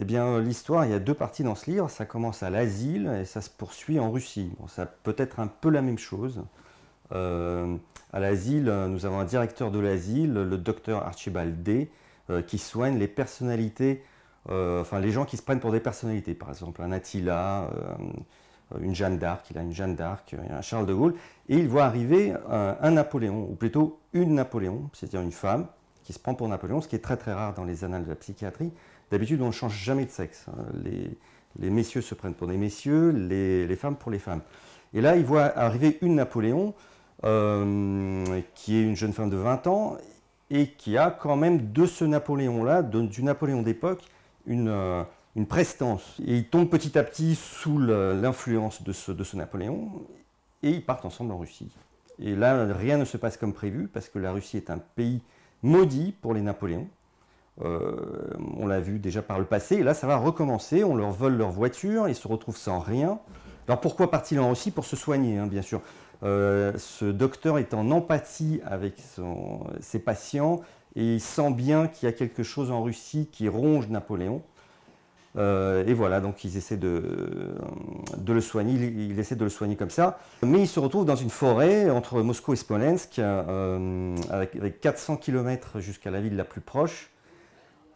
Eh bien, l'histoire, il y a deux parties dans ce livre. Ça commence à l'asile et ça se poursuit en Russie. Bon, ça peut être un peu la même chose. Euh, à l'asile, nous avons un directeur de l'asile, le docteur Archibald D, euh, qui soigne les personnalités, euh, enfin les gens qui se prennent pour des personnalités. Par exemple, un Attila, une Jeanne d'Arc, il a une Jeanne d'Arc, un Charles de Gaulle. Et il voit arriver un Napoléon, ou plutôt une Napoléon, c'est-à-dire une femme, qui se prend pour Napoléon, ce qui est très très rare dans les annales de la psychiatrie. D'habitude, on ne change jamais de sexe. Hein. Les, messieurs se prennent pour des messieurs, les, femmes pour les femmes. Et là, il voit arriver une Napoléon, euh, qui est une jeune femme de 20 ans, et qui a quand même de ce Napoléon-là, du Napoléon d'époque, une, euh, une, prestance. Et ils tombent petit à petit sous l'influence de ce, de ce Napoléon, et ils partent ensemble en Russie. Et là, rien ne se passe comme prévu, parce que la Russie est un pays maudit pour les Napoléons. Euh, on l'a vu déjà par le passé, et là ça va recommencer, on leur vole leur voiture, ils se retrouvent sans rien. Alors pourquoi part-il en Russie Pour se soigner, hein, bien sûr. Euh, ce docteur est en empathie avec ses patients et il sent bien qu'il y a quelque chose en Russie qui ronge Napoléon. Euh, et voilà, donc ils essaient de, le soigner, il, essaient de le soigner comme ça. Mais il se retrouve dans une forêt entre Moscou et Smolensk, euh, avec, 400 km jusqu'à la ville la plus proche.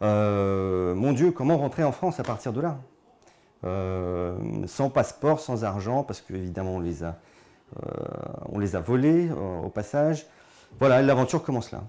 Euh, mon Dieu, comment rentrer en France à partir de là Sans passeport, sans argent, parce qu'évidemment on on les a volés au passage. Voilà, l'aventure commence là.